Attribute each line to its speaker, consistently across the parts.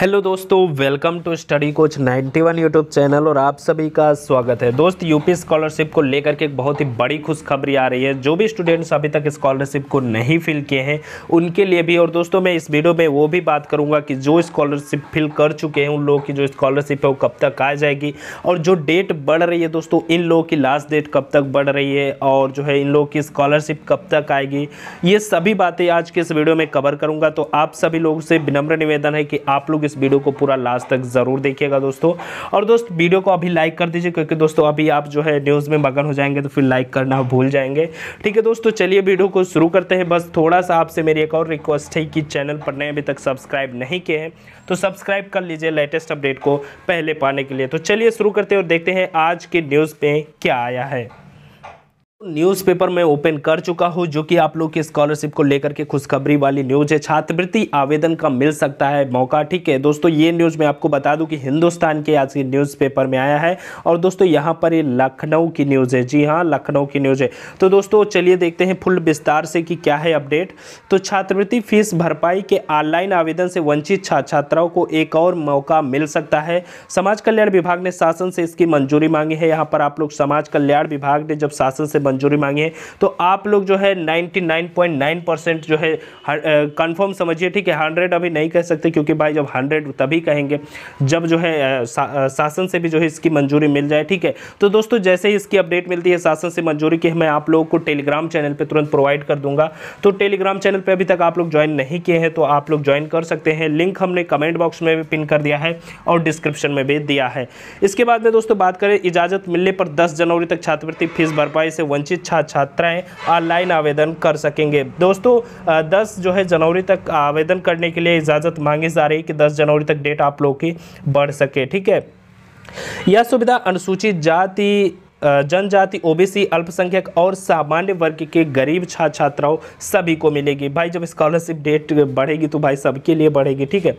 Speaker 1: hello दोस्तों welcome to study coach 91 YouTube channel और आप सभी का स्वागत है दोस्त यूपी स्कॉलरशिप को लेकर के एक बहुत ही बड़ी खुशखबरी आ रही है जो भी स्टूडेंट्स अभी तक स्कॉलरशिप को नहीं फिल किए हैं उनके लिए भी और दोस्तों मैं इस वीडियो में वो भी बात करूंगा कि जो स्कॉलरशिप फिल कर चुके हैं उन लोगों की जो स्कॉलरशिप है वो कब तक आ जाएगी और जो डेट बढ़ रही है दोस्तों इन लोगों की लास्ट डेट कब तक बढ़ रही है और जो है इन लोगों की स्कॉलरशिप कब तक आएगी ये सभी बातें आज के इस वीडियो में कवर करूँगा तो आप सभी लोगों से विनम्र निवेदन है कि आप लोग इस वीडियो को पूरा लास्ट तक ज़रूर देखिएगा दोस्तों और दोस्त वीडियो को अभी लाइक कर दीजिए क्योंकि दोस्तों अभी आप जो है न्यूज़ में मगन हो जाएंगे तो फिर लाइक करना भूल जाएंगे ठीक है दोस्तों चलिए वीडियो को शुरू करते हैं बस थोड़ा सा आपसे मेरी एक और रिक्वेस्ट है कि चैनल पर नए अभी तक सब्सक्राइब नहीं किए हैं तो सब्सक्राइब कर लीजिए लेटेस्ट अपडेट को पहले पाने के लिए तो चलिए शुरू करते हैं और देखते हैं आज के न्यूज़ में क्या आया है न्यूज़पेपर में ओपन कर चुका हूँ जो कि आप लोग की स्कॉलरशिप को लेकर के खुशखबरी वाली न्यूज़ है छात्रवृत्ति आवेदन का मिल सकता है मौका ठीक है दोस्तों ये न्यूज़ मैं आपको बता दूं कि हिंदुस्तान के आज के न्यूज़पेपर में आया है और दोस्तों यहाँ पर ये लखनऊ की न्यूज़ है जी हाँ लखनऊ की न्यूज़ है तो दोस्तों चलिए देखते हैं फुल विस्तार से कि क्या है अपडेट तो छात्रवृत्ति फीस भरपाई के ऑनलाइन आवेदन से वंचित छात्राओं को एक और मौका मिल सकता है समाज कल्याण विभाग ने शासन से इसकी मंजूरी मांगी है यहाँ पर आप लोग समाज कल्याण विभाग ने जब शासन से मंजूरी मांगी है तो आप लोग जो है 99.9 परसेंट जो है कंफर्म समझिए ठीक है हंड्रेड अभी नहीं कह सकते क्योंकि भाई जब हंड्रेड तभी कहेंगे जब जो है सा, शासन से भी जो है इसकी मंजूरी मिल जाए ठीक है तो दोस्तों जैसे ही इसकी अपडेट मिलती है शासन से मंजूरी की मैं आप लोगों को टेलीग्राम चैनल पर तुरंत प्रोवाइड कर दूंगा तो टेलीग्राम चैनल पर अभी तक आप लोग ज्वाइन नहीं किए हैं तो आप लोग ज्वाइन कर सकते हैं लिंक हमने कमेंट बॉक्स में भी पिन कर दिया है और डिस्क्रिप्शन में भी दिया है इसके बाद में दोस्तों बात करें इजाज़त मिलने पर दस जनवरी तक छात्रवृत्ति फीस भरपाई से वंचित वंचित छात्र छात्राएं ऑनलाइन आवेदन कर सकेंगे दोस्तों दस जो है जनवरी तक आवेदन करने के लिए इजाज़त मांगी जा रही है कि दस जनवरी तक डेट आप लोगों की बढ़ सके ठीक है यह सुविधा अनुसूचित जाति जनजाति ओबीसी अल्पसंख्यक और सामान्य वर्ग के गरीब छात्र छात्राओं सभी को मिलेगी भाई जब स्कॉलरशिप डेट बढ़ेगी तो भाई सबके लिए बढ़ेगी ठीक है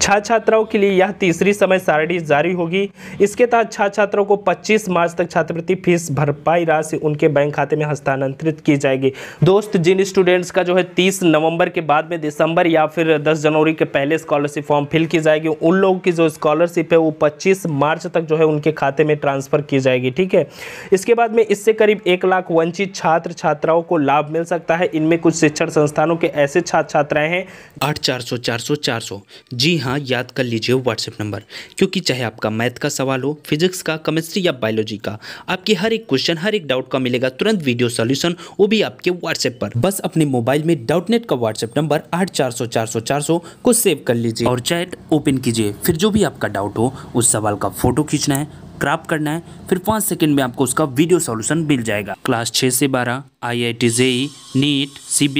Speaker 1: छात्र छात्राओं के लिए यह तीसरी समय सारणी जारी होगी इसके तहत छात्र छात्राओं को 25 मार्च तक छात्रवृत्ति फीस भरपाई राशि उनके बैंक खाते में हस्तांतरित की जाएगी दोस्त जिन स्टूडेंट्स का जो है तीस नवम्बर के बाद में दिसंबर या फिर दस जनवरी के पहले स्कॉलरशिप फॉर्म फिल की जाएगी उन लोगों की जो स्कॉलरशिप है वो पच्चीस मार्च तक जो है उनके खाते में ट्रांसफर की जाएगी ठीक है इसके बाद में इससे करीब एक लाख वंचित छात्र छात्राओं को लाभ मिल सकता है इनमें कुछ शिक्षण संस्थानों के ऐसे छात्र छात्राएं हैं आठ चार सौ चार सौ चार सौ जी हाँ याद कर लीजिए व्हाट्सएप नंबर क्योंकि चाहे आपका मैथ का सवाल हो फिजिक्स का केमिस्ट्री या बायोलॉजी का आपके हर एक क्वेश्चन हर एक डाउट का मिलेगा तुरंत वीडियो सोल्यूशन वो भी आपके व्हाट्सएप पर बस अपने मोबाइल में डाउटनेट का व्हाट्सएप नंबर आठ को सेव कर लीजिए और चैट ओपन कीजिए फिर जो भी आपका डाउट हो उस सवाल का फोटो खींचना है क्राप करना है फिर पाँच सेकेंड में आपको उसका वीडियो सॉल्यूशन मिल जाएगा क्लास छः से बारह I I T JEE NEET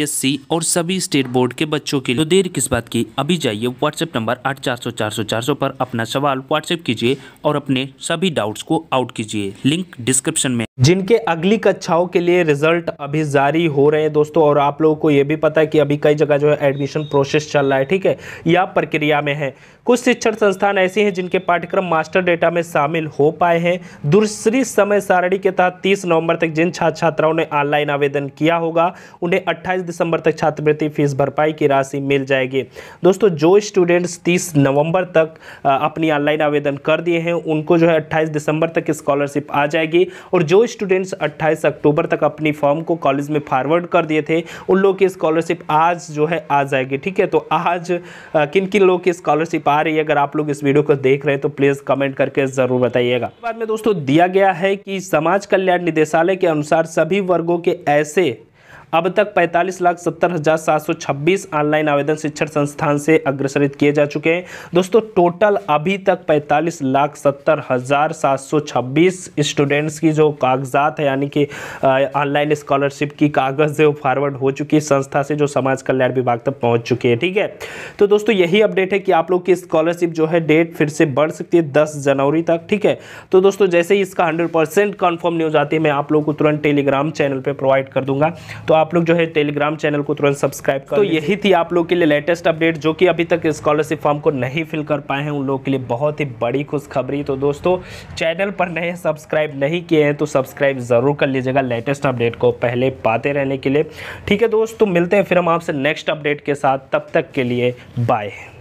Speaker 1: C और सभी स्टेट बोर्ड के बच्चों के लिए तो देर किस बात की अभी जाइए व्हाट्सएप नंबर आठ चार सौ चार सौ चार सौ पर अपना सवाल व्हाट्सएप कीजिए और अपने सभी डाउट्स को आउट कीजिए लिंक डिस्क्रिप्शन में जिनके अगली कक्षाओं के लिए रिजल्ट अभी जारी हो रहे हैं दोस्तों और आप लोगों को ये भी पता है कि अभी कई जगह जो है एडमिशन प्रोसेस चल रहा है ठीक है या प्रक्रिया में है कुछ शिक्षण संस्थान ऐसे हैं जिनके पाठ्यक्रम मास्टर डेटा में शामिल हो पाए हैं दूसरी समय सारणी के तहत तीस नवंबर तक जिन छात्र छात्राओं ने ऑनलाइन आवेदन किया होगा उन्हें अट्ठाईस दिसंबर तक छात्रवृत्ति फीस भरपाई की राशि मिल जाएगी दोस्तों जो स्टूडेंट्स तीस नवम्बर तक अपनी ऑनलाइन आवेदन कर दिए हैं उनको जो है अट्ठाईस दिसंबर तक स्कॉलरशिप आ जाएगी और जो स्टूडेंट्स 28 अक्टूबर तक अपनी फॉर्म को कॉलेज में फॉरवर्ड कर दिए थे उन लोगों की स्कॉलरशिप आज जो है आ जाएगी ठीक है तो आज किन किन लोगों की स्कॉलरशिप आ रही है अगर आप लोग इस वीडियो को देख रहे हैं तो प्लीज़ कमेंट करके ज़रूर बताइएगा बाद में दोस्तों दिया गया है कि समाज कल्याण निदेशालय के अनुसार सभी वर्गों के ऐसे अब तक पैंतालीस लाख सत्तर हज़ार सात सौ छब्बीस ऑनलाइन आवेदन शिक्षण संस्थान से अग्रसरित किए जा चुके हैं दोस्तों टोटल अभी तक पैंतालीस लाख सत्तर हज़ार सात सौ छब्बीस स्टूडेंट्स की जो कागजात है यानी कि ऑनलाइन स्कॉलरशिप की कागज़ है वो फॉरवर्ड हो चुकी है संस्था से जो समाज कल्याण विभाग तक पहुँच चुकी है ठीक है तो दोस्तों यही अपडेट है कि आप लोग की स्कॉलरशिप जो है डेट फिर से बढ़ सकती है दस जनवरी तक ठीक है तो दोस्तों जैसे ही इसका हंड्रेड परसेंट कन्फर्म न्यूज़ आती है मैं आप लोग को तुरंत टेलीग्राम चैनल पर प्रोवाइड कर दूंगा तो आप लोग जो है टेलीग्राम चैनल को तुरंत सब्सक्राइब कर तो यही थी आप लोग के लिए लेटेस्ट अपडेट जो कि अभी तक स्कॉलरशिप फॉर्म को नहीं फिल कर पाए हैं उन लोगों के लिए बहुत ही बड़ी खुशखबरी तो दोस्तों चैनल पर नए सब्सक्राइब नहीं किए हैं तो सब्सक्राइब ज़रूर कर लीजिएगा लेटेस्ट अपडेट को पहले पाते रहने के लिए ठीक है दोस्तों मिलते हैं फिर हम आपसे नेक्स्ट अपडेट के साथ तब तक के लिए बाय